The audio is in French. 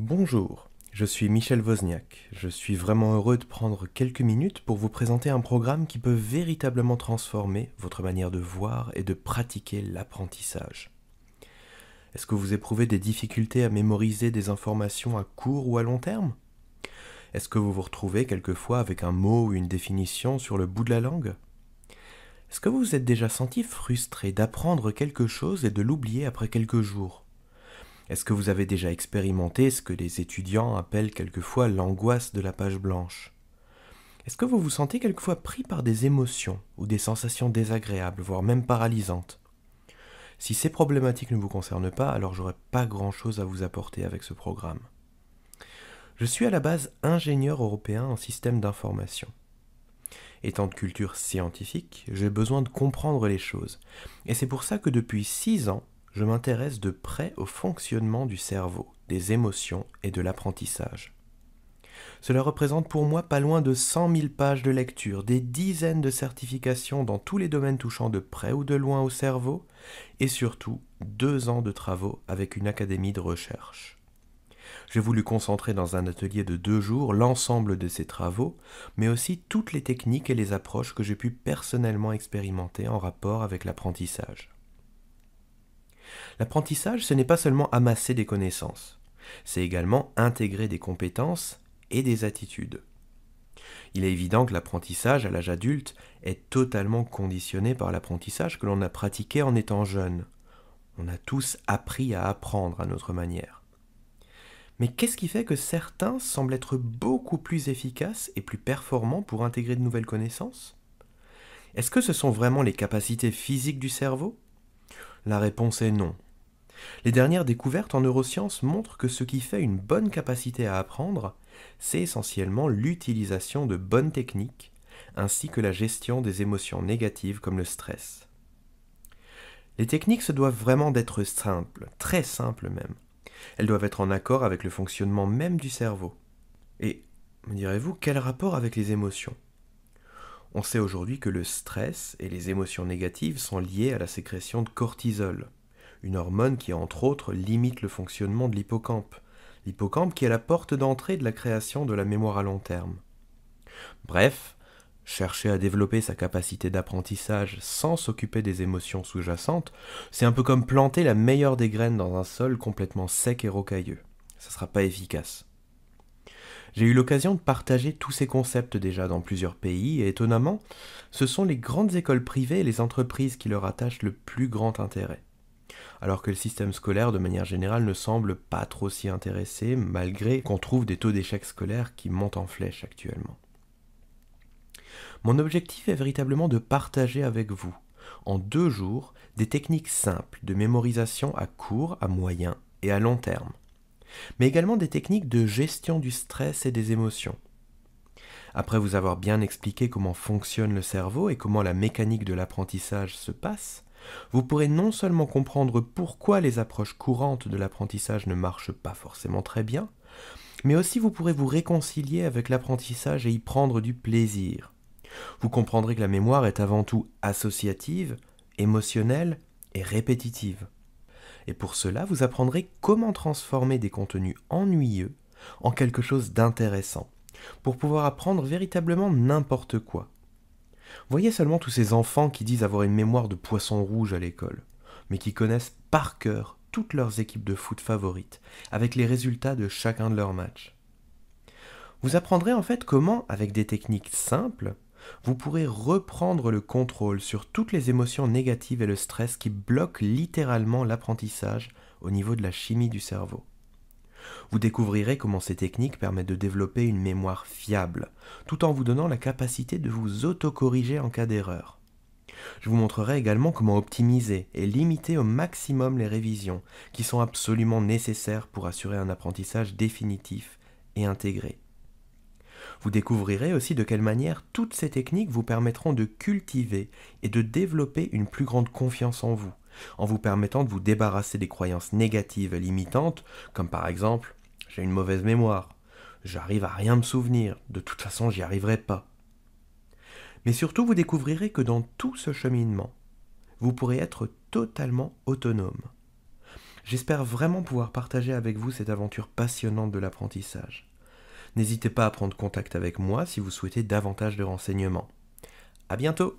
Bonjour, je suis Michel Wozniak. Je suis vraiment heureux de prendre quelques minutes pour vous présenter un programme qui peut véritablement transformer votre manière de voir et de pratiquer l'apprentissage. Est-ce que vous éprouvez des difficultés à mémoriser des informations à court ou à long terme Est-ce que vous vous retrouvez quelquefois avec un mot ou une définition sur le bout de la langue Est-ce que vous vous êtes déjà senti frustré d'apprendre quelque chose et de l'oublier après quelques jours est-ce que vous avez déjà expérimenté ce que les étudiants appellent quelquefois l'angoisse de la page blanche Est-ce que vous vous sentez quelquefois pris par des émotions ou des sensations désagréables, voire même paralysantes Si ces problématiques ne vous concernent pas, alors j'aurais pas grand-chose à vous apporter avec ce programme. Je suis à la base ingénieur européen en système d'information. Étant de culture scientifique, j'ai besoin de comprendre les choses. Et c'est pour ça que depuis 6 ans, je m'intéresse de près au fonctionnement du cerveau, des émotions et de l'apprentissage. Cela représente pour moi pas loin de 100 000 pages de lecture, des dizaines de certifications dans tous les domaines touchant de près ou de loin au cerveau, et surtout deux ans de travaux avec une académie de recherche. J'ai voulu concentrer dans un atelier de deux jours l'ensemble de ces travaux, mais aussi toutes les techniques et les approches que j'ai pu personnellement expérimenter en rapport avec l'apprentissage. L'apprentissage, ce n'est pas seulement amasser des connaissances, c'est également intégrer des compétences et des attitudes. Il est évident que l'apprentissage à l'âge adulte est totalement conditionné par l'apprentissage que l'on a pratiqué en étant jeune. On a tous appris à apprendre à notre manière. Mais qu'est-ce qui fait que certains semblent être beaucoup plus efficaces et plus performants pour intégrer de nouvelles connaissances Est-ce que ce sont vraiment les capacités physiques du cerveau la réponse est non. Les dernières découvertes en neurosciences montrent que ce qui fait une bonne capacité à apprendre, c'est essentiellement l'utilisation de bonnes techniques, ainsi que la gestion des émotions négatives comme le stress. Les techniques se doivent vraiment d'être simples, très simples même. Elles doivent être en accord avec le fonctionnement même du cerveau. Et, me direz-vous, quel rapport avec les émotions on sait aujourd'hui que le stress et les émotions négatives sont liées à la sécrétion de cortisol, une hormone qui entre autres limite le fonctionnement de l'hippocampe, l'hippocampe qui est la porte d'entrée de la création de la mémoire à long terme. Bref, chercher à développer sa capacité d'apprentissage sans s'occuper des émotions sous-jacentes, c'est un peu comme planter la meilleure des graines dans un sol complètement sec et rocailleux. Ça ne sera pas efficace. J'ai eu l'occasion de partager tous ces concepts déjà dans plusieurs pays, et étonnamment, ce sont les grandes écoles privées et les entreprises qui leur attachent le plus grand intérêt. Alors que le système scolaire, de manière générale, ne semble pas trop s'y intéresser, malgré qu'on trouve des taux d'échec scolaire qui montent en flèche actuellement. Mon objectif est véritablement de partager avec vous, en deux jours, des techniques simples de mémorisation à court, à moyen et à long terme, mais également des techniques de gestion du stress et des émotions. Après vous avoir bien expliqué comment fonctionne le cerveau et comment la mécanique de l'apprentissage se passe, vous pourrez non seulement comprendre pourquoi les approches courantes de l'apprentissage ne marchent pas forcément très bien, mais aussi vous pourrez vous réconcilier avec l'apprentissage et y prendre du plaisir. Vous comprendrez que la mémoire est avant tout associative, émotionnelle et répétitive. Et pour cela, vous apprendrez comment transformer des contenus ennuyeux en quelque chose d'intéressant, pour pouvoir apprendre véritablement n'importe quoi. Voyez seulement tous ces enfants qui disent avoir une mémoire de poisson rouge à l'école, mais qui connaissent par cœur toutes leurs équipes de foot favorites, avec les résultats de chacun de leurs matchs. Vous apprendrez en fait comment, avec des techniques simples, vous pourrez reprendre le contrôle sur toutes les émotions négatives et le stress qui bloquent littéralement l'apprentissage au niveau de la chimie du cerveau. Vous découvrirez comment ces techniques permettent de développer une mémoire fiable, tout en vous donnant la capacité de vous autocorriger en cas d'erreur. Je vous montrerai également comment optimiser et limiter au maximum les révisions, qui sont absolument nécessaires pour assurer un apprentissage définitif et intégré. Vous découvrirez aussi de quelle manière toutes ces techniques vous permettront de cultiver et de développer une plus grande confiance en vous, en vous permettant de vous débarrasser des croyances négatives limitantes, comme par exemple j'ai une mauvaise mémoire, j'arrive à rien me souvenir, de toute façon j'y arriverai pas. Mais surtout vous découvrirez que dans tout ce cheminement, vous pourrez être totalement autonome. J'espère vraiment pouvoir partager avec vous cette aventure passionnante de l'apprentissage. N'hésitez pas à prendre contact avec moi si vous souhaitez davantage de renseignements. À bientôt!